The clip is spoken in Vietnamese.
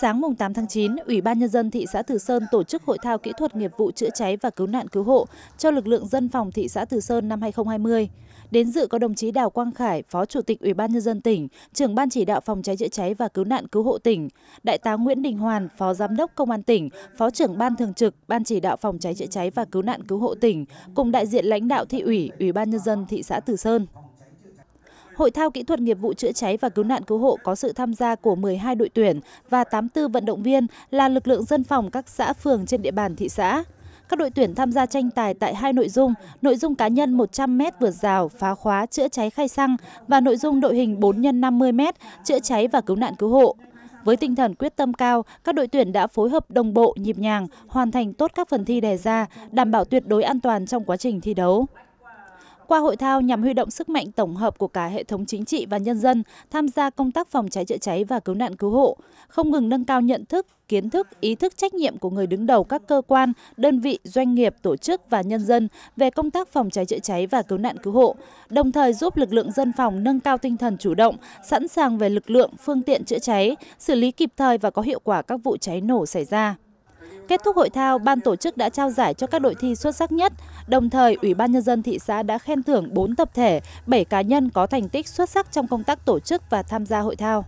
Sáng mùng 8 tháng 9, Ủy ban Nhân dân thị xã Từ Sơn tổ chức hội thao kỹ thuật nghiệp vụ chữa cháy và cứu nạn cứu hộ cho lực lượng dân phòng thị xã Từ Sơn năm 2020. Đến dự có đồng chí Đào Quang Khải, Phó Chủ tịch Ủy ban Nhân dân tỉnh, trưởng Ban chỉ đạo phòng cháy chữa cháy và cứu nạn cứu hộ tỉnh, Đại tá Nguyễn Đình Hoàn, Phó Giám đốc Công an tỉnh, Phó trưởng Ban thường trực Ban chỉ đạo phòng cháy chữa cháy và cứu nạn cứu hộ tỉnh, cùng đại diện lãnh đạo thị ủy, Ủy ban Nhân dân thị xã Từ Sơn. Hội thao kỹ thuật nghiệp vụ chữa cháy và cứu nạn cứu hộ có sự tham gia của 12 đội tuyển và 84 vận động viên là lực lượng dân phòng các xã phường trên địa bàn thị xã. Các đội tuyển tham gia tranh tài tại hai nội dung, nội dung cá nhân 100m vượt rào, phá khóa, chữa cháy khai xăng và nội dung đội hình 4 x 50m, chữa cháy và cứu nạn cứu hộ. Với tinh thần quyết tâm cao, các đội tuyển đã phối hợp đồng bộ, nhịp nhàng, hoàn thành tốt các phần thi đề ra, đảm bảo tuyệt đối an toàn trong quá trình thi đấu. Qua hội thao nhằm huy động sức mạnh tổng hợp của cả hệ thống chính trị và nhân dân tham gia công tác phòng cháy chữa cháy và cứu nạn cứu hộ, không ngừng nâng cao nhận thức, kiến thức, ý thức trách nhiệm của người đứng đầu các cơ quan, đơn vị, doanh nghiệp, tổ chức và nhân dân về công tác phòng cháy chữa cháy và cứu nạn cứu hộ, đồng thời giúp lực lượng dân phòng nâng cao tinh thần chủ động, sẵn sàng về lực lượng, phương tiện chữa cháy, xử lý kịp thời và có hiệu quả các vụ cháy nổ xảy ra. Kết thúc hội thao, ban tổ chức đã trao giải cho các đội thi xuất sắc nhất. Đồng thời, Ủy ban Nhân dân thị xã đã khen thưởng 4 tập thể, 7 cá nhân có thành tích xuất sắc trong công tác tổ chức và tham gia hội thao.